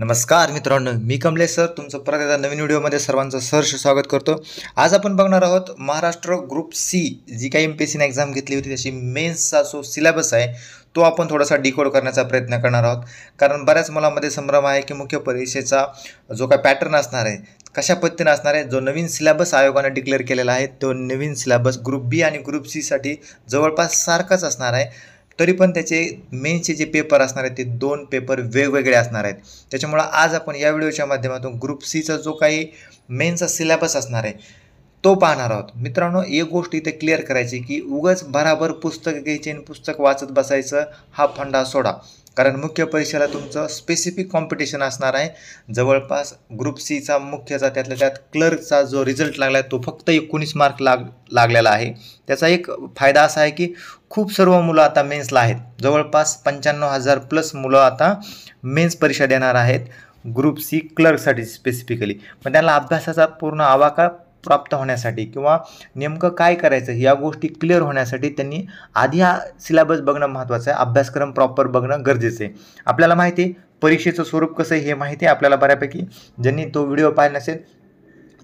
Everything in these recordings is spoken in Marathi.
नमस्कार मित्रांनो मी कमलेश सर तुमचं परत एकदा नवीन व्हिडिओमध्ये सर्वांचं सहर्ष स्वागत करतो आज आपण बघणार आहोत महाराष्ट्र ग्रुप सी जी काही एम पी एस सीने एक्झाम घेतली होती त्याची मेन्सचा जो सिलेबस आहे तो आपण थोडासा डिकोड करण्याचा प्रयत्न करणार आहोत कारण बऱ्याच मुलामध्ये संभ्रम आहे की मुख्य परीक्षेचा जो काय पॅटर्न असणार आहे कशा पद्धतीनं असणार आहे जो नवीन सिलेबस आयोगाने डिक्लेअर केलेला आहे तो नवीन सिलेबस ग्रुप बी आणि ग्रुप सीसाठी जवळपास सारखाच असणार आहे तरी पण त्याचे मेनचे जे पेपर असणार आहेत ते दोन पेपर वेगवेगळे असणार आहेत त्याच्यामुळं आज आपण या व्हिडिओच्या माध्यमातून ग्रुप सीचा जो काही मेनचा सिलेबस असणार आहे तो पाहणार आहोत मित्रांनो एक गोष्ट इथे क्लिअर करायची की उगच भराभर पुस्तक घ्यायचे आणि पुस्तक वाचत बसायचं हा फंडा सोडा कारण मुख्य परीक्षेला तुमचं स्पेसिफिक कॉम्पिटिशन असणार आहे जवळपास ग्रुप सीचा मुख्यचा त्यातल्या त्यात क्लर्कचा जो रिझल्ट लागला आहे तो फक्त एकोणीस मार्क लाग लागलेला आहे त्याचा एक फायदा असा आहे की खूप सर्व मुलं आता मेन्सला आहेत जवळपास पंच्याण्णव हजार प्लस मुलं आता मेन्स परीक्षा देणार आहेत ग्रुप सी क्लर्कसाठी स्पेसिफिकली पण त्यांना अभ्यासाचा पूर्ण आवाका प्राप्त होण्यासाठी किंवा नेमकं काय करायचं या गोष्टी क्लिअर होण्यासाठी त्यांनी आधी हा सिलेबस बघणं महत्त्वाचं आहे अभ्यासक्रम प्रॉपर बघणं गरजेचं आहे आपल्याला माहिती आहे परीक्षेचं स्वरूप कसं हे माहिती आहे आपल्याला बऱ्यापैकी ज्यांनी तो व्हिडिओ पाहिला नसेल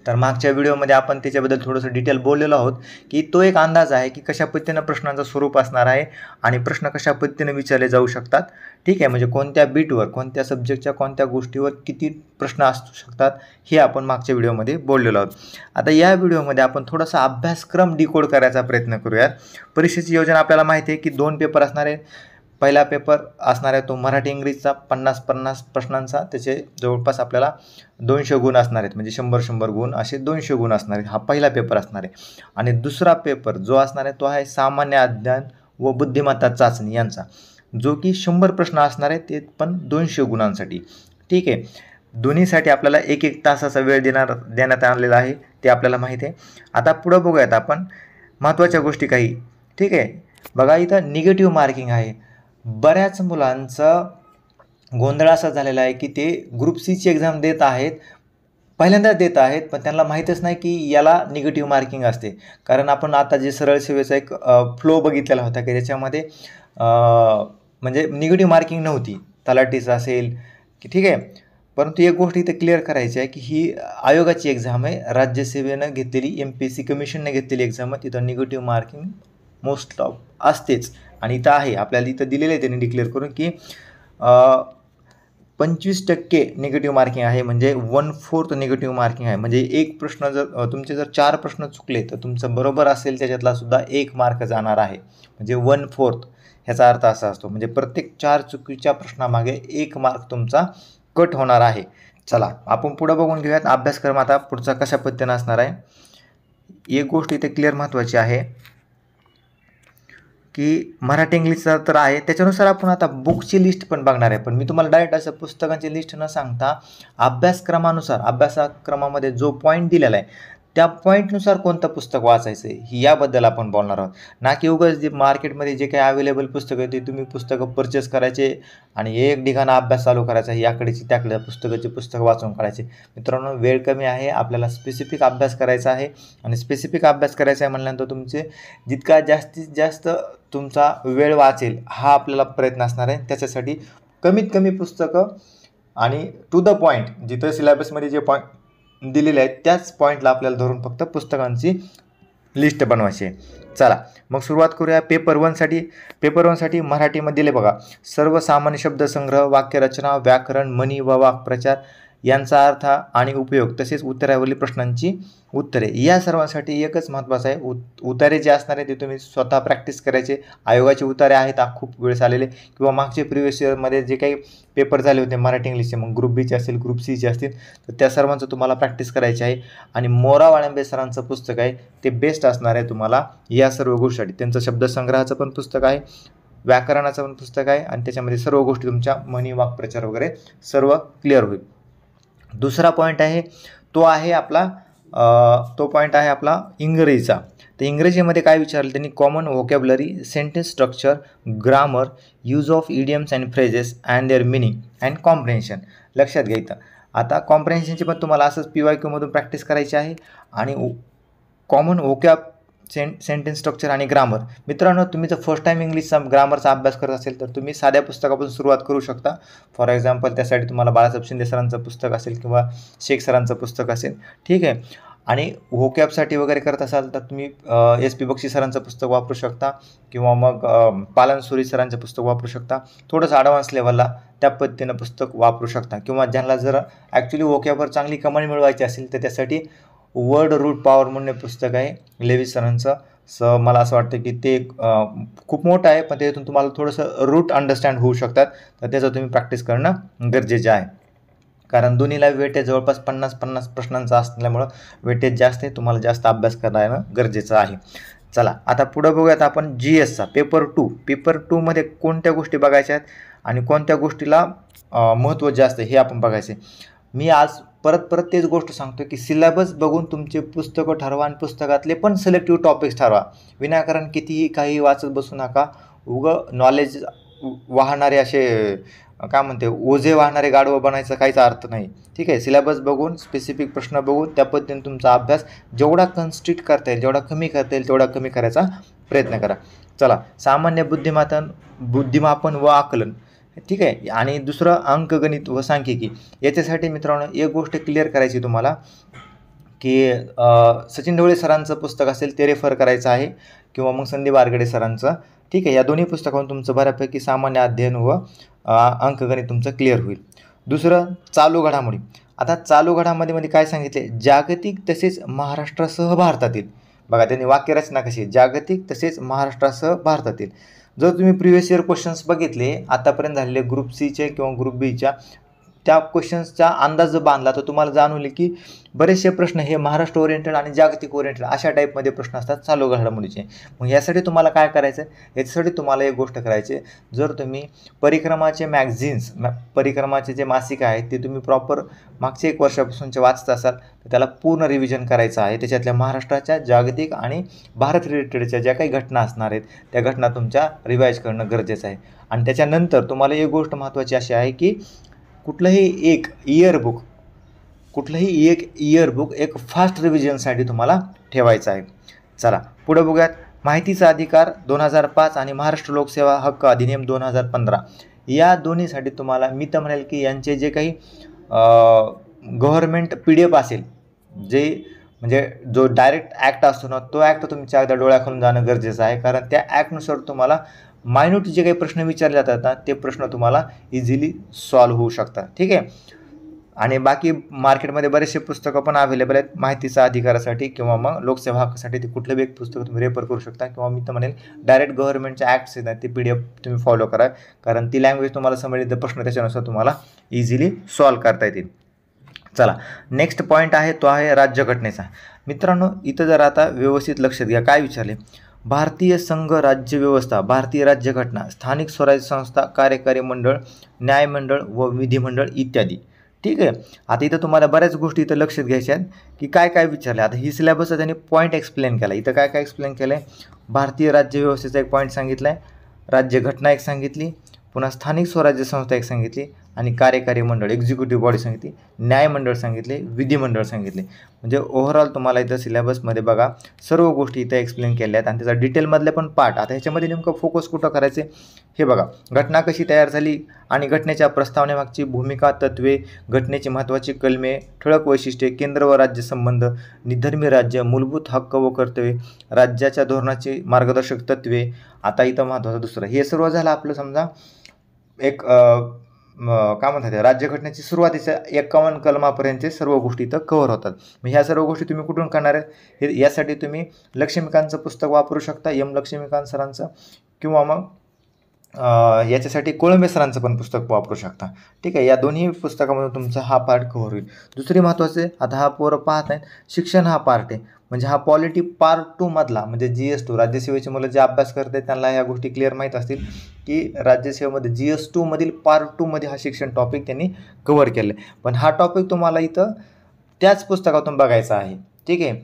तर मागच्या व्हिडिओमध्ये आपण त्याच्याबद्दल थोडंसं डिटेल बोललेलो आहोत की तो एक अंदाज आहे की कशा पद्धतीनं प्रश्नांचं स्वरूप असणार आहे आणि प्रश्न कशा पद्धतीनं विचारले जाऊ शकतात ठीक आहे म्हणजे कोणत्या बीटवर कोणत्या सब्जेक्टच्या कोणत्या गोष्टीवर किती प्रश्न असू शकतात हे आपण मागच्या व्हिडिओमध्ये बोललेलो आहोत आता या व्हिडिओमध्ये आपण थोडासा अभ्यासक्रम डिकोड करायचा प्रयत्न करूयात परीक्षेची योजना आपल्याला माहिती आहे की दोन पेपर असणार आहे पहिला पेपर असणार आहे तो मराठी इंग्रजीचा पन्नास पन्नास प्रश्नांचा त्याचे जवळपास आपल्याला दोनशे गुण असणार आहेत म्हणजे शंभर शंभर गुण असे दोनशे गुण असणार आहेत हा पहिला पेपर असणार आहे आणि दुसरा पेपर जो असणार आहे तो आहे सामान्य अज्ञान व बुद्धिमत्ता चाचणी यांचा जो की शंभर प्रश्न असणार आहे ते पण दोनशे गुणांसाठी ठीक आहे दोन्हीसाठी आपल्याला एक एक तासाचा वेळ देणार देण्यात आलेला आहे ते आपल्याला माहीत आहे आता पुढं बघूयात आपण महत्त्वाच्या गोष्टी काही ठीक आहे बघा इथं निगेटिव्ह मार्किंग आहे बऱ्याच मुलांचं गोंधळ असा झालेला आहे की ते ग्रुप सीची एक्झाम देत आहेत पहिल्यांदाच देत आहेत पण त्यांना माहीतच नाही की याला निगेटिव्ह मार्किंग असते कारण आपण आता जे सरळ सेवेचा एक फ्लो बघितलेला होता की ज्याच्यामध्ये म्हणजे निगेटिव्ह मार्किंग नव्हती तलाटीचं असेल की ठीक आहे परंतु एक गोष्ट इथे क्लिअर करायची आहे की ही आयोगाची एक्झाम आहे राज्यसेवेनं घेतलेली एम पी एस सी कमिशनने घेतलेली एक्झाम आहे तिथं निगेटिव्ह मार्किंग मोस्ट ऑफ असतेच आणि इथं आहे आपल्याला इथं दिलेलं आहे त्यांनी डिक्लेअर करून की पंचवीस टक्के निगेटिव्ह मार्किंग आहे म्हणजे वन फोर्थ निगेटिव्ह मार्किंग आहे म्हणजे एक प्रश्न जर तुमचे जर चार प्रश्न चुकले तर तुमचं बरोबर असेल त्याच्यातला सुद्धा एक मार्क जाणार आहे म्हणजे वन फोर्थ ह्याचा अर्थ असा असतो म्हणजे प्रत्येक चार चुकीच्या प्रश्नामागे एक मार्क तुमचा कट होणार आहे चला आपण पुढं बघून घेऊयात अभ्यासक्रम आता पुढचा कशा पद्धतीनं असणार आहे एक गोष्ट इथे क्लिअर महत्त्वाची आहे की मराठी इंग्लिशचा तर आहे त्याच्यानुसार आपण आता बुकची लिस्ट पण बघणार आहे पण मी तुम्हाला डायरेक्ट असं पुस्तकांची लिस्ट न सांगता अभ्यासक्रमानुसार अभ्यासक्रमामध्ये जो पॉईंट दिलेला आहे त्या पॉईंटनुसार कोणतं पुस्तक वाचायचं आहे याबद्दल आपण बोलणार आहोत ना की उगाच जे मार्केटमध्ये जे काही अवेलेबल पुस्तकं ते तुम्ही पुस्तकं परचेस करायचे आणि एक ठिकाणं अभ्यास चालू करायचा याकडेची त्याकडे पुस्तकाचे पुस्तक वाचून काढायचे मित्रांनो वेळ कमी आहे आपल्याला स्पेसिफिक अभ्यास करायचा आहे आणि स्पेसिफिक अभ्यास करायचा आहे म्हटल्यानंतर तुमचे जितका जास्तीत जास्त तुमचा वेळ वाचेल हा आपल्याला प्रयत्न असणार आहे त्याच्यासाठी कमीत कमी पुस्तकं आणि टू द पॉईंट जिथं सिलेबसमध्ये जे पॉईंट दिलेले आहेत त्याच पॉईंटला आपल्याला धरून फक्त पुस्तकांची लिस्ट बनवायची आहे चला मग सुरुवात करूया पेपर वनसाठी पेपर वनसाठी मराठीमध्ये दिले बघा सर्वसामान्य शब्दसंग्रह वाक्यरचना व्याकरण मनी व वाक्प्रचार यांचा अर्थ आणि उपयोग तसेच उत्तरावरील प्रश्नांची उत्तरे या सर्वांसाठी एकच महत्त्वाचं आहे उत उतारे जे असणार आहे ते तुम्ही स्वतः प्रॅक्टिस करायचे आयोगाचे उतारे आहेत खूप वेळेस आलेले किंवा मागचे प्रिव्हियस इयरमध्ये जे काही पेपर झाले होते मराठी इंग्लिशचे मग ग्रुप बीचे असतील ग्रुप सीचे असतील तर त्या सर्वांचं तुम्हाला प्रॅक्टिस करायची आहे आणि मोरा वाळंबे सरांचं पुस्तक आहे ते बेस्ट असणार आहे तुम्हाला या सर्व गोष्टीसाठी त्यांचं शब्दसंग्रहाचं पण पुस्तक आहे व्याकरणाचं पण पुस्तक आहे आणि त्याच्यामध्ये सर्व गोष्टी तुमच्या मनी वाक्प्रचार वगैरे सर्व क्लिअर होईल दुसरा पॉईंट आहे तो आहे आपला तो पॉईंट आहे आपला इंग्रजीचा तर इंग्रजीमध्ये काय विचारलं त्यांनी common vocabulary sentence structure grammar use of idioms and phrases and their meaning and comprehension लक्षात घ्यायचं आता कॉम्प्रेन्शनची पण तुम्हाला असंच पी वाय क्यूमधून प्रॅक्टिस करायची आहे आणि कॉमन वोकॅब सें सेंटेन्स स्ट्रक्चर आणि ग्रामर मित्रांनो तुम्ही जर फर्स्ट टाईम इंग्लिशचा ग्रामरचा अभ्यास करत असेल तर तुम्ही साध्या पुस्तकापासून सुरुवात करू शकता फॉर एक्झाम्पल त्यासाठी तुम्हाला बाळासाहेब शिंदे सरांचं पुस्तक असेल किंवा शेख सरांचं पुस्तक असेल ठीक आहे आणि व्होकॅबसाठी वगैरे करत असाल तर तुम्ही एस पी बक्षी सरांचं पुस्तक वापरू शकता किंवा मग पालन सुरी सरांचं पुस्तक वापरू शकता थोडंसं ॲडव्हान्स लेवलला त्या पद्धतीनं पुस्तक वापरू शकता किंवा ज्यांना जर ॲक्च्युली होकॅपवर चांगली कमाई मिळवायची असेल तर त्यासाठी वर्ड रूट पॉवर म्हणून पुस्तक आहे लेवी सरांचं स मला असं वाटतं की ते खूप मोठं आहे पण त्यातून तुम्हाला थोडंसं रूट अंडरस्टँड होऊ शकतात तर त्याचं तुम्ही प्रॅक्टिस करणं गरजेचं आहे कारण दोन्हीला वेटेज जवळपास पन्नास पन्नास प्रश्नांचा असल्यामुळं वेटेज जास्त आहे तुम्हाला जास्त अभ्यास करायला गरजेचं आहे चला आता पुढं बघूयात आपण जी एसचा पेपर टू पेपर टूमध्ये कोणत्या गोष्टी बघायच्या आहेत आणि कोणत्या गोष्टीला महत्त्व जास्त हे आपण बघायचे मी आज परत परत तेच गोष्ट सांगतो की सिलेबस बघून तुमचे पुस्तकं ठरवा आणि पुस्तकातले पण सिलेक्टिव्ह टॉपिक्स ठरवा विनाकारण कितीही काही वाचत बसू नका उगं नॉलेज वाहणारे असे काय म्हणते ओझे वाहणारे गाडवं बनायचा काहीच अर्थ नाही ठीक आहे सिलेबस बघून स्पेसिफिक प्रश्न बघून त्या पद्धतीने तुमचा अभ्यास जेवढा कन्स्ट्रिक्ट करता येईल जेवढा कमी करता येईल तेवढा कमी करायचा प्रयत्न करा चला सामान्य बुद्धिमातन बुद्धिमापन व आकलन ठीक आहे आणि दुसरं अंकगणित व सांख्यिकी याच्यासाठी मित्रांनो एक गोष्ट क्लिअर करायची तुम्हाला की सचिन ढवळे सरांचं पुस्तक असेल ते रेफर करायचं आहे किंवा मग संदीप आरगडे सरांचं ठीक आहे या दोन्ही पुस्तकांवर तुमचं बऱ्यापैकी सामान्य अध्ययन व अंकगणित तुमचं क्लिअर होईल दुसरं चालू घडामोडी आता चालू घडामध्ये मध्ये काय सांगितले जागतिक तसेच महाराष्ट्रासह भारतातील बघा त्यांनी वाक्यरचना कशी जागतिक तसेच महाराष्ट्रासह भारतातील जर तुम्ही प्रिव्हियस इयर क्वेश्चन्स बघितले आतापर्यंत झालेले ग्रुप सीचे किंवा ग्रुप बीच्या त्या क्वेश्चन्सचा अंदाज बांधला तर तुम्हाला जाणवले की बरेचसे प्रश्न हे महाराष्ट्र ओरिएंटेड आणि जागतिक ओरिएंटेड अशा टाईपमध्ये प्रश्न असतात चालू घडामोडीचे मग यासाठी तुम्हाला काय करायचं याच्यासाठी तुम्हाला एक गोष्ट करायची जर तुम्ही परिक्रमाचे मॅगझिन्स मॅ परिक्रमाचे जे मासिक आहेत ते तुम्ही प्रॉपर मागचे एक वर्षापासूनचे वाचत असाल तर त्याला पूर्ण रिव्हिजन करायचं आहे त्याच्यातल्या महाराष्ट्राच्या जागतिक आणि भारत रिलेटेडच्या ज्या काही घटना असणार आहेत त्या घटना तुमच्या रिवाईज करणं गरजेचं आहे आणि त्याच्यानंतर तुम्हाला एक गोष्ट महत्त्वाची अशी आहे की कुठलंही एक इयरबुक कुठलंही एक इयरबुक एक फास्ट रिव्हिजनसाठी तुम्हाला ठेवायचं आहे चला पुढे बघूयात माहितीचा अधिकार दोन हजार पाच आणि महाराष्ट्र लोकसेवा हक्क अधिनियम दोन हजार पंधरा या दोन्हीसाठी तुम्हाला मी तर म्हणेल की यांचे जे काही गव्हर्मेंट पी डी एफ असेल जे म्हणजे जो डायरेक्ट ॲक्ट असतो ना तो ॲक्ट तुमच्या एकदा डोळ्याखालून जाणं गरजेचं आहे कारण त्या ॲक्टनुसार तुम्हाला मायन्यूट जे काही प्रश्न विचारले जातात ना ते प्रश्न तुम्हाला इझिली सॉल्व्ह होऊ शकतात ठीक आहे आणि बाकी मार्केटमध्ये बरेचसे पुस्तकं पण अवेलेबल आहेत माहितीचा अधिकारासाठी किंवा मग लोकसेवा हक्कासाठी ते कुठलं बी एक पुस्तक तुम्ही रेफर करू शकता किंवा मी तर म्हणेल डायरेक्ट गव्हर्नमेंटचे ॲक्ट्स आहेत ते पी डी एफ तुम्ही फॉलो करा कारण ती लँग्वेज तुम्हाला समजली तर प्रश्न त्याच्यानुसार तुम्हाला इझिली सॉल्व्ह करता येतील चला नेक्स्ट पॉईंट आहे तो आहे राज्यघटनेचा मित्रांनो इथं जर आता व्यवस्थित लक्षात घ्या काय विचारले भारतीय संघ राज्य व्यवस्था भारतीय राज्यघटना स्थानिक स्वराज्य संस्था कार्यकारी मंडळ न्यायमंडळ व विधिमंडळ इत्यादी ठीक आहे आता इथं तुम्हाला बऱ्याच गोष्टी इथं लक्षात घ्यायच्या आहेत की काय काय विचारलं आता ही सिलेबसचा त्यांनी पॉईंट एक्सप्लेन केला इथं काय काय एक्सप्लेन केलं आहे भारतीय राज्य व्यवस्थेचा एक पॉईंट सांगितला आहे राज्यघटना एक सांगितली पुन्हा स्थानिक स्वराज्य संस्था एक सांगितली आणि कार्यकारी मंडळ एक्झिक्युटिव्ह बॉडी सांगितली न्यायमंडळ सांगितले विधिमंडळ सांगितले म्हणजे ओव्हरऑल तुम्हाला इथं सिलेबसमध्ये बघा सर्व गोष्टी इथं एक्सप्लेन केल्या आहेत आणि त्याचा डिटेलमधले पण पार्ट आता ह्याच्यामध्ये नेमकं फोकस कुठं करायचे हे बघा घटना कशी तयार झाली आणि घटनेच्या प्रस्तावनेमागची भूमिका तत्वे घटनेची महत्त्वाची कलमे ठळक वैशिष्ट्ये केंद्र व राज्य संबंध निधर्मी राज्य मूलभूत हक्क व कर्तव्ये राज्याच्या धोरणाची मार्गदर्शक तत्वे आता इथं महत्त्वाचं दुसरं हे सर्व झालं आपलं समजा एक काय म्हणतात राज्यघटनेची सुरुवातीच्या एक्कावन्न कलमापर्यंतचे सर्व गोष्टी इथं कव्हर होतात मग ह्या सर्व गोष्टी तुम्ही कुठून करणार आहेत हे यासाठी तुम्ही लक्ष्मीकांतचं पुस्तक वापरू शकता एम लक्ष्मीकांत सरांचं किंवा मग याच्यासाठी कोळंबे सरांचं पण पुस्तक वापरू शकता ठीक आहे या दोन्ही पुस्तकामधून तुमचा हा पार्ट कव्हर होईल दुसरी महत्त्वाचे आता हा पोरं पाहत आहेत शिक्षण हा पार्ट आहे म्हणजे हा पॉलिटी पार्ट मधला म्हणजे जी एस टू राज्यसेवेची मुलं जे अभ्यास करत आहेत त्यांना या गोष्टी क्लिअर माहीत असतील की राज्यसेवेमध्ये जी एस टूमधील पार्ट टूमध्ये हा शिक्षण टॉपिक त्यांनी कव्हर केलं आहे पण हा टॉपिक तुम्हाला इथं त्याच पुस्तकातून बघायचा आहे ठीक आहे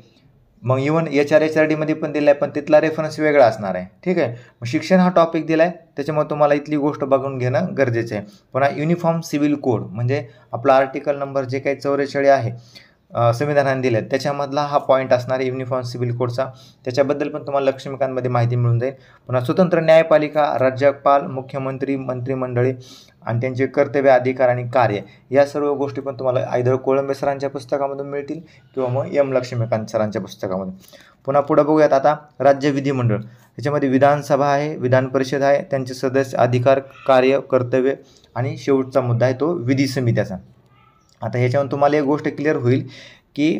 मग even H R H R डीमध्ये पण दिले आहे पण तिथला रेफरन्स वेगळा असणार आहे ठीक आहे मग शिक्षण हा टॉपिक दिला आहे त्याच्यामुळे तुम्हाला इथली गोष्ट बघून घेणं गरजेचं आहे पण हा युनिफॉर्म सिव्हिल कोड म्हणजे आपला आर्टिकल नंबर जे काही चौरेचाळी आहे संविधानाने दिले आहेत त्याच्यामधला हा पॉईंट असणार आहे युनिफॉर्म सिव्हिल कोडचा त्याच्याबद्दल पण तुम्हाला लक्ष्मीकांतमध्ये माहिती मिळून जाईल पुन्हा स्वतंत्र न्यायपालिका राज्यपाल मुख्यमंत्री मंत्रिमंडळे आणि त्यांचे कर्तव्य अधिकार आणि कार्य या सर्व गोष्टी पण तुम्हाला आयदर कोळंबे सरांच्या पुस्तकामधून मिळतील किंवा मग एम लक्ष्मीकांत सरांच्या पुस्तकामधून पुन्हा पुढं बघूयात आता राज्य विधिमंडळ त्याच्यामध्ये विधानसभा आहे विधान परिषद आहे त्यांचे सदस्य अधिकार कार्य कर्तव्य आणि शेवटचा मुद्दा आहे तो विधी समित्याचा आता ह्याच्यावर तुम्हाला एक गोष्ट क्लिअर होईल की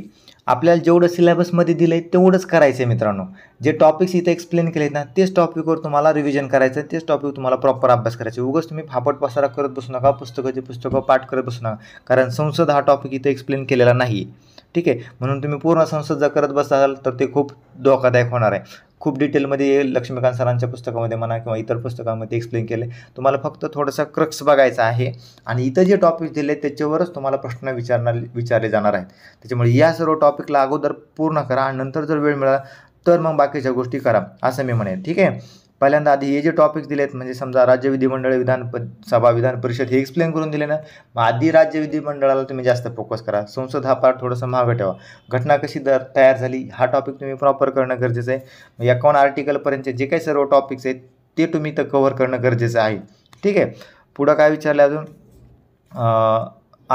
आपल्याला जेवढं सिलेबसमध्ये दिलं आहे तेवढंच करायचं आहे मित्रांनो जे टॉपिक्स इथे एक्सप्लेन केले आहेत ना तेच टॉपिकवर तुम्हाला रिव्हिजन करायचं आहे तेच टॉपिक तुम्हाला प्रॉपर अभ्यास करायचे उगाच तुम्ही फापट पसारा करत बसू नका पुस्तकाचे पुस्तकं पाठ करत बसू नका कारण संसद हा टॉपिक इथे एक्सप्लेन केलेला नाही ठीक आहे म्हणून तुम्ही पूर्ण संसद जर करत बसाल तर ते खूप धोकादायक होणार आहे खूप डिटेलमध्ये लक्ष्मीकांत सरांच्या पुस्तकामध्ये म्हणा किंवा इतर पुस्तकामध्ये एक्सप्लेन केलं तुम्हाला फक्त थोडंसं क्रक्स बघायचा आहे आणि इथं जे टॉपिक दिले त्याच्यावरच तुम्हाला प्रश्न विचारणार विचारले जाणार आहेत त्याच्यामुळे या सर्व टॉपिकला अगोदर पूर्ण करा आणि नंतर जर वेळ मिळाला तर मग बाकीच्या गोष्टी करा असं मी म्हणेन ठीक आहे पहिल्यांदा आधी हे जे टॉपिक्स दिलेत म्हणजे समजा राज्य विधिमंडळ विधान सभा विधान परिषद हे एक्सप्लेन करून दिले ना मग आधी राज्य विधिमंडळाला तुम्ही जास्त फोकस करा संसद हा पार्ट थोडंसं महाग ठेवा घटना कशी दर तयार झाली हा टॉपिक तुम्ही प्रॉपर करणं गरजेचं आहे एकावन्न आर्टिकलपर्यंतचे जे काही सर्व टॉपिक्स आहेत ते तुम्ही तर कव्हर करणं गरजेचं आहे ठीक आहे पुढं काय विचारलं अजून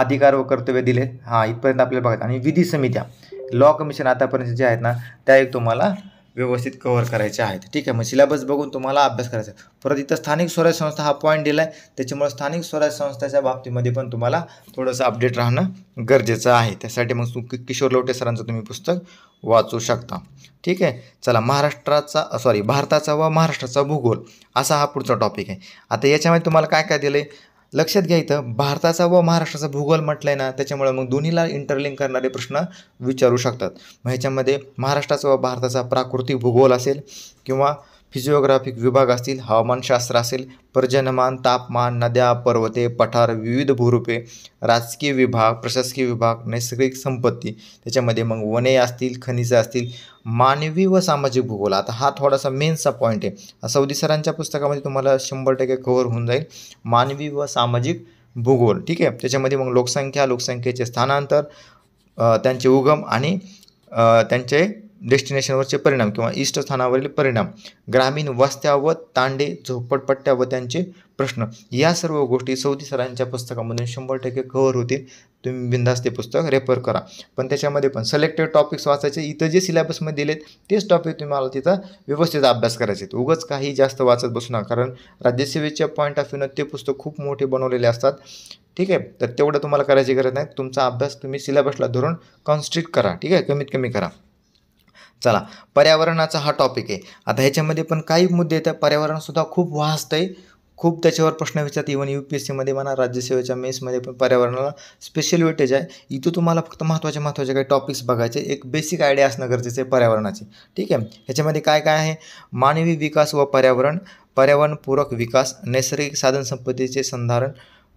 अधिकार व कर्तव्य दिले हां इथपर्यंत आपल्याला बघायचं आणि विधी समित्या लॉ कमिशन आतापर्यंत जे आहेत ना त्या एक तुम्हाला व्यवस्थित कव्हर करायचे आहेत ठीक आहे मग सिलेबस बघून तुम्हाला अभ्यास करायचा आहे परत इथं स्थानिक स्वराज्य संस्था हा पॉईंट दिला आहे त्याच्यामुळे स्थानिक स्वराज्य संस्थेच्या बाबतीमध्ये पण तुम्हाला थोडंसं अपडेट राहणं गरजेचं आहे त्यासाठी मग किशोर लोटे सरांचं तुम्ही पुस्तक वाचू शकता ठीक आहे चला महाराष्ट्राचा सॉरी भारताचा व महाराष्ट्राचा भूगोल असा हा पुढचा टॉपिक आहे आता याच्यामध्ये तुम्हाला काय काय दिलं आहे लक्षात घ्या इथं भारताचा व महाराष्ट्राचा भूगोल म्हटलं आहे ना त्याच्यामुळे मग दोन्हीला इंटरलिंक करणारे प्रश्न विचारू शकतात मग ह्याच्यामध्ये महाराष्ट्राचा व भारताचा प्राकृतिक भूगोल असेल किंवा फिजिओग्राफिक विभाग असतील हवामानशास्त्र असेल पर्जन्यमान तापमान नद्या पर्वते पठार विविध भूरूपे राजकीय विभाग प्रशासकीय विभाग नैसर्गिक संपत्ती त्याच्यामध्ये मग वने असतील खनिजे असतील मानवी व सामाजिक भूगोल आता हा थोडासा मेनचा पॉईंट आहे सौदी सरांच्या पुस्तकामध्ये तुम्हाला शंभर टक्के कव्हर होऊन जाईल मानवी व सामाजिक भूगोल ठीक आहे त्याच्यामध्ये मग लोकसंख्या लोकसंख्येचे स्थानांतर त्यांचे उगम आणि त्यांचे डेस्टिनेशनवरचे परिणाम किंवा इष्ट स्थानावरील परिणाम ग्रामीण वस्त्या व तांडे झोपडपट्ट्या व त्यांचे प्रश्न या सर्व गोष्टी सौदी सरांच्या पुस्तकामधून शंभर टक्के कव्हर होतील तुम्ही बिंदास ते पुस्तक रेफर करा पण त्याच्यामध्ये पण सिलेक्टेड टॉपिक्स वाचायचे इथं जे सिलेबसमध्ये दिलेत तेच टॉपिक तुम्हाला तिथं व्यवस्थित अभ्यास करायचे उगच काही जास्त वाचत बसू नका कारण राज्यसेवेच्या पॉईंट ऑफ व्ह्यूनं ते पुस्तक खूप मोठे बनवलेले असतात ठीक आहे तर तेवढं तुम्हाला करायची गरज नाही तुमचा अभ्यास तुम्ही सिलेबसला धरून कॉन्स्ट्रिक्ट करा ठीक आहे कमीत कमी करा चला पर्यावरणाचा हा टॉपिक आहे आता ह्याच्यामध्ये पण काही मुद्दे पर्यावरण पर्यावरणसुद्धा खूप वाहस्त आहे खूप त्याच्यावर प्रश्न विचारत इव्हन यू पी एस सीमध्ये म्हणा राज्यसेवेच्या मेसमध्ये पण पर्यावरणाला स्पेशल वेटेज आहे इथं तुम्हाला फक्त महत्त्वाचे महत्त्वाचे काही टॉपिक्स बघायचे एक बेसिक आयडिया असणं गरजेचं आहे पर्यावरणाचे ठीक आहे ह्याच्यामध्ये काय काय आहे मानवी विकास व पर्यावरण पर्यावरणपूरक विकास नैसर्गिक साधनसंपत्तीचे संधारण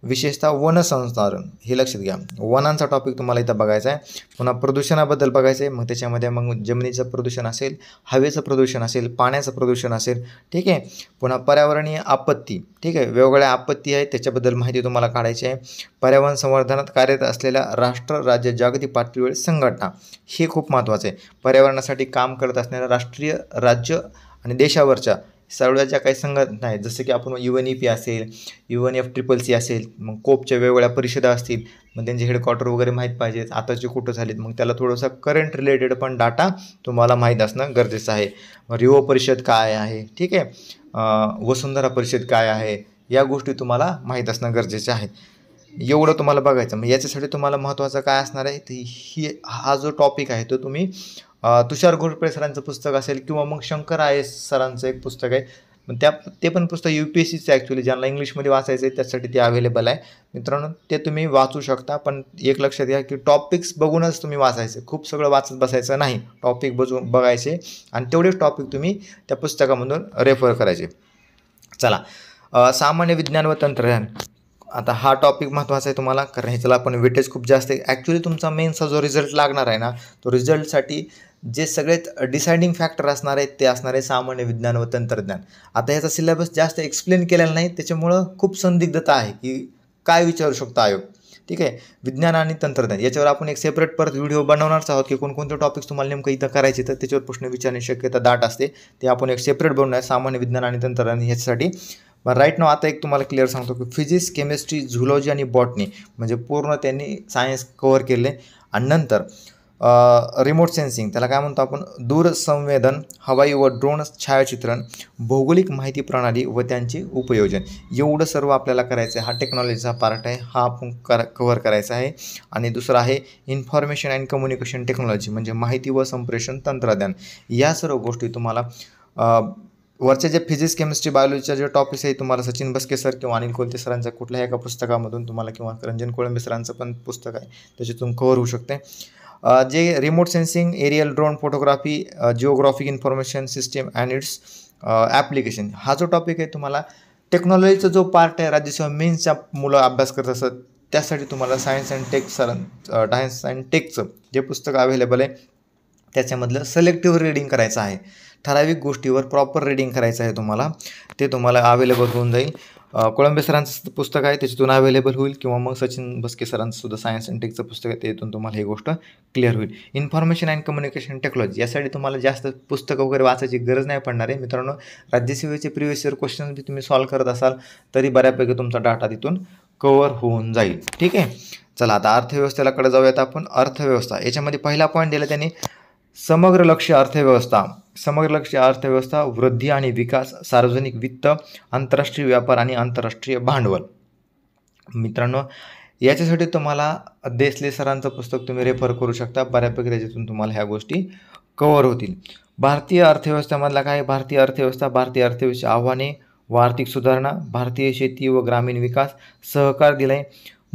विशेषतः वनसंसाधन हे लक्षात घ्या वनांचा टॉपिक तुम्हाला इथं बघायचा आहे पुन्हा प्रदूषणाबद्दल बघायचं आहे मग त्याच्यामध्ये मग जमिनीचं प्रदूषण असेल हवेचं प्रदूषण असेल पाण्याचं प्रदूषण असेल ठीक आहे पुन्हा पर्यावरणीय आपत्ती ठीक आहे वेगवेगळ्या आपत्ती आहेत त्याच्याबद्दल माहिती तुम्हाला काढायची आहे पर्यावरण संवर्धनात कार्यरत असलेल्या राष्ट्र राज्य जागतिक पातळीवर संघटना हे खूप महत्त्वाचं आहे पर्यावरणासाठी काम करत असणाऱ्या राष्ट्रीय राज्य आणि देशावरच्या ज्या काही संघटना आहेत जसं की आपण यू एन ई पी असेल U N F triple C असेल मग कोपच्या वेगवेगळ्या परिषदा असतील मग त्यांचे हेडक्वार्टर वगैरे माहीत पाहिजेत आताचे कुठं झालेत मग त्याला थोडंसं करंट रिलेटेड पण डाटा तुम्हाला माहीत असणं गरजेचं आहे मग रिओ परिषद काय आहे ठीक आहे वसुंधरा परिषद काय आहे या गोष्टी तुम्हाला माहीत असणं गरजेचं आहे एवढं तुम्हाला बघायचं मग याच्यासाठी तुम्हाला महत्त्वाचं काय असणार आहे ही हा जो टॉपिक आहे तो तुम्ही तुषार घोरपडे सरांचं पुस्तक असेल किंवा मग शंकर आय एस सरांचं एक पुस्तक आहे पण त्या ते पण पुस्तक यू पी एस सीचं ॲक्च्युली ज्यांना इंग्लिशमध्ये वाचायचं आहे त्यासाठी ते अवेलेबल आहे मित्रांनो ते तुम्ही वाचू शकता पण एक लक्षात घ्या की टॉपिक्स बघूनच तुम्ही वाचायचं खूप सगळं वाचत बसायचं नाही टॉपिक बजून बघायचे आणि तेवढेच टॉपिक तुम्ही त्या पुस्तकामधून रेफर करायचे चला सामान्य विज्ञान व तंत्रज्ञान आता हा टॉपिक महत्त्वाचा आहे तुम्हाला कारण ह्याच्याला आपण वेटेज खूप जास्त आहे ॲक्च्युली तुमचा मेनचा जो रिझल्ट लागणार आहे ना तो रिझल्टसाठी जे सगळेच डिसायडिंग फॅक्टर असणार आहेत ते असणार आहे सामान्य विज्ञान व तंत्रज्ञान आता ह्याचा सिलेबस जास्त एक्सप्लेन केलेला नाही त्याच्यामुळं खूप संदिग्धता आहे की काय विचारू शकतो आयोग ठीक आहे विज्ञान आणि तंत्रज्ञान याच्यावर आपण एक सेपरेट परत व्हिडिओ बनवणारच आहोत की कोणकोणते टॉपिक्स तुम्हाला नेमकं इथं करायचे तर त्याच्यावर प्रश्न विचारण्याची शक्यता दाट असते ते आपण एक सेपरेट बनवणार सामान्य विज्ञान आणि तंत्रज्ञान याच्यासाठी मग राईट नाव आता एक तुम्हाला क्लिअर सांगतो की फिजिक्स केमिस्ट्री झुलॉजी आणि बॉटनी म्हणजे पूर्ण त्यांनी सायन्स कवर केले आणि नंतर रिमोट सेन्सिंग त्याला काय म्हणतो आपण दूरसंवेदन हवाई व ड्रोन छायाचित्रण भौगोलिक माहिती प्रणाली व त्यांचे उपयोजन एवढं सर्व आपल्याला करायचं आहे हा टेक्नॉलॉजीचा पार्ट आहे हा आपण कर कवर करायचा आहे आणि दुसरं आहे इन्फॉर्मेशन अँड कम्युनिकेशन टेक्नॉलॉजी म्हणजे माहिती व संप्रेषण तंत्रज्ञान या सर्व गोष्टी तुम्हाला वरचे जे फिजिक्स केमिस्ट्री बायोलॉजीच्या जे टॉपिक्स आहे तुम्हाला सचिन बसके सर किंवा अनिल कोलते सरांच्या कुठल्याही एका पुस्तकामधून तुम्हाला किंवा रंजन कोळंबे सरांचं पण पुस्तक आहे त्याच्यातून कव्हर होऊ शकते जे remote sensing aerial drone photography geographic information system and its application हा जो टॉपिक आहे तुम्हाला टेक्नॉलॉजीचा जो पार्ट आहे राज्यसेवा मेन्सच्या मुलं अभ्यास करत असतात त्यासाठी तुम्हाला सायन्स अँड टेक सरां सायन्स अँड टेकचं जे पुस्तक अवेलेबल आहे त्याच्यामधलं सिलेक्टिव्ह रीडिंग करायचं आहे ठराविक गोष्टीवर प्रॉपर रीडिंग करायचं आहे तुम्हाला ते तुम्हाला अवेलेबल होऊन जाईल कोळंबे सरांचं पुस्तक आहे त्याच्यातून अवेलेबल होईल किंवा मग सचिन सरांचं सुद्धा सायन्स अँड टेकचं पुस्तक आहे त्यातून तुम्हाला ही गोष्ट क्लिअर होईल इन्फॉर्मेशन अँड कम्युनिकेशन टेक्नॉलॉजी यासाठी तुम्हाला जास्त पुस्तकं वगैरे वाचायची गरज नाही पडणार आहे मित्रांनो राज्यसेवेचे प्रिव्हियस इयर क्वेश्चन बी तुम्ही सॉल्व्ह करत असाल तरी बऱ्यापैकी तुमचा डाटा तिथून कवर होऊन जाईल ठीक आहे चला आता अर्थव्यवस्थेलाकडे जाऊयात आपण अर्थव्यवस्था याच्यामध्ये पहिला पॉईंट दिला त्यांनी समग्र लक्ष अर्थव्यवस्था समग्र लक्ष अर्थव्यवस्था वृद्धी आणि विकास सार्वजनिक वित्त आंतरराष्ट्रीय व्यापार आणि आंतरराष्ट्रीय भांडवल मित्रांनो याच्यासाठी तुम्हाला देसले सरांचं पुस्तक तुम्ही रेफर करू शकता बऱ्यापैकी त्याच्यातून तुम्हाला ह्या गोष्टी कवर होतील भारतीय अर्थव्यवस्थेमधला काय भारतीय अर्थव्यवस्था भारतीय अर्थव्यवस्था आव्हाने व आर्थिक सुधारणा भारतीय शेती व ग्रामीण विकास सहकार दिलाय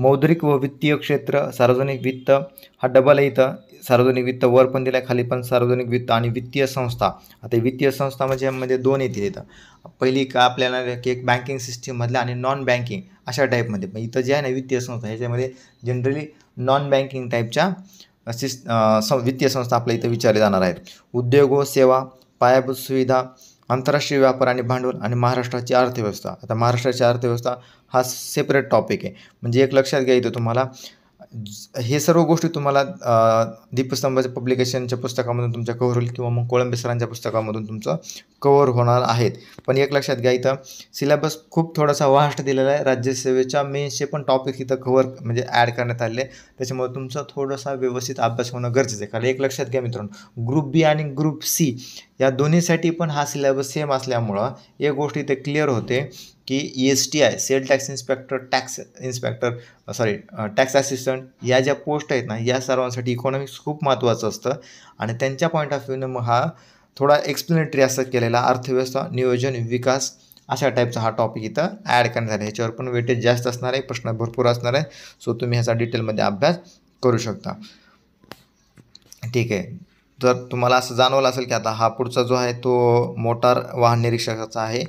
मौद्रिक व वित्तीय क्षेत्र सार्वजनिक वित्त हा डबल इथं सार्वजनिक वित्त वर पण दिला खाली पण सार्वजनिक वित्त आणि वित्तीय संस्था आता वित्तीय संस्था म्हणजे यामध्ये दोन येतील इथं पहिली का आपल्याला एक बँकिंग सिस्टीममधल्या आणि नॉन बँकिंग अशा टाईपमध्ये पण इथं जे आहे ना वित्तीय संस्था ह्याच्यामध्ये जनरली नॉन बँकिंग टाईपच्या सिस् वित्तीय संस्था आपल्या इथं विचारले जाणार आहेत उद्योग व सेवा पायाभूत सुविधा आंतरराष्ट्रीय व्यापार आणि भांडवल आणि महाराष्ट्राची अर्थव्यवस्था आता महाराष्ट्राची अर्थव्यवस्था हा सेपरेट टॉपिक आहे म्हणजे एक लक्षात घ्या इथं तुम्हाला हे सर्व गोष्टी तुम्हाला दीपस्तंभाच्या पब्लिकेशनच्या पुस्तकामधून तुमच्या कव्हर होईल किंवा मग कोळंबे सरांच्या पुस्तकामधून तुमचं कव्हर होणार आहेत पण एक लक्षात घ्या इथं सिलेबस खूप थोडासा वास्ट दिलेला आहे राज्यसेवेच्या मेन्सचे पण टॉपिक इथं कव्हर म्हणजे ॲड करण्यात आले त्याच्यामुळे तुमचा थोडासा व्यवस्थित अभ्यास होणं गरजेचं आहे कारण एक लक्षात घ्या मित्रांनो ग्रुप बी आणि ग्रुप सी या दोन्हीसाठी पण हा सिलेबस सेम असल्यामुळं एक गोष्ट इथे क्लिअर होते की E S T I sale tax inspector tax inspector sorry tax assistant या ज्या पोस्ट आहेत ना या सर्वांसाठी इकॉनॉमिक्स खूप महत्त्वाचं असतं आणि त्यांच्या पॉईंट ऑफ व्ह्यूनं मग हा थोडा एक्सप्लेनेटरी असं केलेला अर्थव्यवस्था नियोजन विकास अशा टाईपचा हा टॉपिक इथं ॲड करण्यात आला ह्याच्यावर पण वेटेज जास्त असणार आहे प्रश्न भरपूर असणार आहे सो तुम्ही ह्याचा डिटेलमध्ये अभ्यास करू शकता ठीक आहे जर तुम्हाला असं जाणवलं असेल की आता हा पुढचा जो आहे तो मोटार वाहन निरीक्षकाचा आहे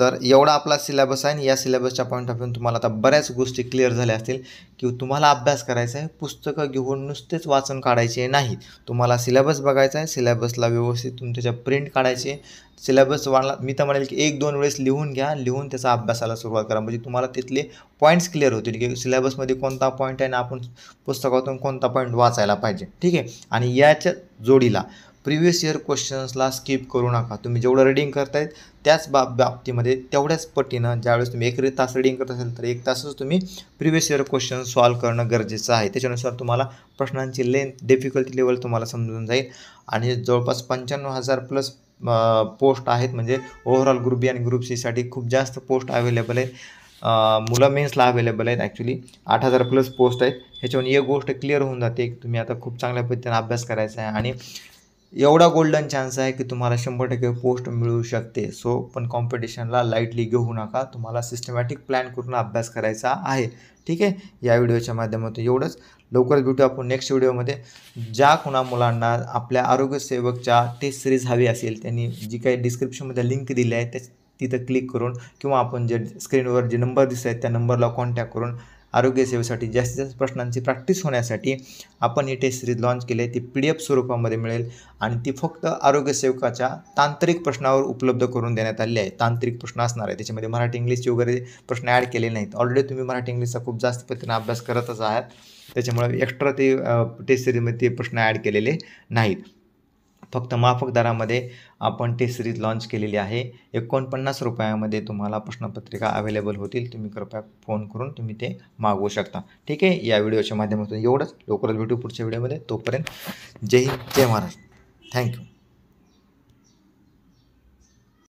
तर एवढा आपला सिलेबस आहे आणि या सिलेबसच्या पॉईंट ऑफ व्ह्यू तुम्हाला आता बऱ्याच गोष्टी क्लिअर झाल्या असतील की तुम्हाला अभ्यास करायचा आहे पुस्तकं घेऊन नुसतेच वाचन काढायचे नाही तुम्हाला सिलेबस बघायचा आहे सिलेबसला व्यवस्थित तुम्ही त्याच्या प्रिंट काढायचे सिलेबस वाढला मी तर म्हणेल की एक दोन वेळेस लिहून घ्या लिहून त्याचा अभ्यासाला सुरुवात करा म्हणजे तुम्हाला तिथले पॉईंट्स क्लिअर होतील की सिलेबसमध्ये कोणता पॉईंट आहे आणि आपण पुस्तकातून कोणता पॉईंट वाचायला पाहिजे ठीक आहे आणि याच्या जोडीला प्रिव्हियस इयर क्वेश्चन्सला स्किप करू नका तुम्ही जेवढं रिडिंग करतायत त्याच बा बाबतीमध्ये तेवढ्याच पटीनं ज्यावेळेस तुम्ही एक तास रिडिंग करत असेल तर एक तासच तुम्ही प्रिव्हियस इयर क्वेश्चन सॉल्व्ह करणं गरजेचं आहे त्याच्यानुसार तुम्हाला प्रश्नांची लेंथ डिफिकल्टी लेवल तुम्हाला समजून जाईल आणि जवळपास पंच्याण्णव हजार प्लस पोस्ट आहेत म्हणजे ओव्हरऑल ग्रुप बी आणि ग्रुप सीसाठी खूप जास्त पोस्ट अवेलेबल आहेत मुलं मेन्सला अवेलेबल आहेत ॲक्च्युली आठ हजार प्लस पोस्ट आहेत ह्याच्यावर एक गोष्ट क्लिअर होऊन जाते तुम्ही आता खूप चांगल्या पद्धतीने अभ्यास करायचा आहे आणि एवढा गोल्डन चान्स आहे की तुम्हाला शंभर टक्के पोस्ट मिळू शकते सो पण कॉम्पिटिशनला लाईटली घेऊ नका तुम्हाला सिस्टमॅटिक प्लॅन करून अभ्यास करायचा आहे ठीक आहे या व्हिडिओच्या माध्यमातून एवढंच लवकरच भेटू आपण नेक्स्ट व्हिडिओमध्ये ज्या कुणा मुलांना आपल्या आरोग्यसेवकच्या टेस्ट सिरीज हवी असेल त्यांनी जी काही डिस्क्रिप्शनमध्ये लिंक दिली आहे त्या तिथं क्लिक करून किंवा आपण जे स्क्रीनवर जे नंबर दिसत आहेत त्या नंबरला कॉन्टॅक्ट करून आरोग्यसेवेसाठी जास्तीत जास्त प्रश्नांची प्रॅक्टिस होण्यासाठी आपण ही टेस्ट सिरीज लाँच केली आहे ती पी डी एफ स्वरूपामध्ये मिळेल आणि ती फक्त आरोग्यसेवकाच्या तांत्रिक प्रश्नावर उपलब्ध करून देण्यात आली आहे तांत्रिक प्रश्न असणार आहे त्याच्यामध्ये मराठी इंग्लिशचे वगैरे प्रश्न ॲड केले नाहीत ऑलरेडी तुम्ही मराठी इंग्लिशचा खूप जास्त पद्धतीने अभ्यास करतच आहात त्याच्यामुळे एक्स्ट्रा ते टेस्ट सिरीजमध्ये ते प्रश्न ॲड केलेले नाहीत फक्त माफक दरामध्ये आपण ती सिरीज लाँच केलेली आहे एकोणपन्नास रुपयामध्ये तुम्हाला प्रश्नपत्रिका अवेलेबल होतील तुम्ही कृपया फोन करून तुम्ही ते मागवू शकता ठीक आहे या व्हिडिओच्या माध्यमातून एवढंच लवकरच भेटू पुढच्या व्हिडिओमध्ये तोपर्यंत जय हिंद जय महाराष्ट्र थँक्यू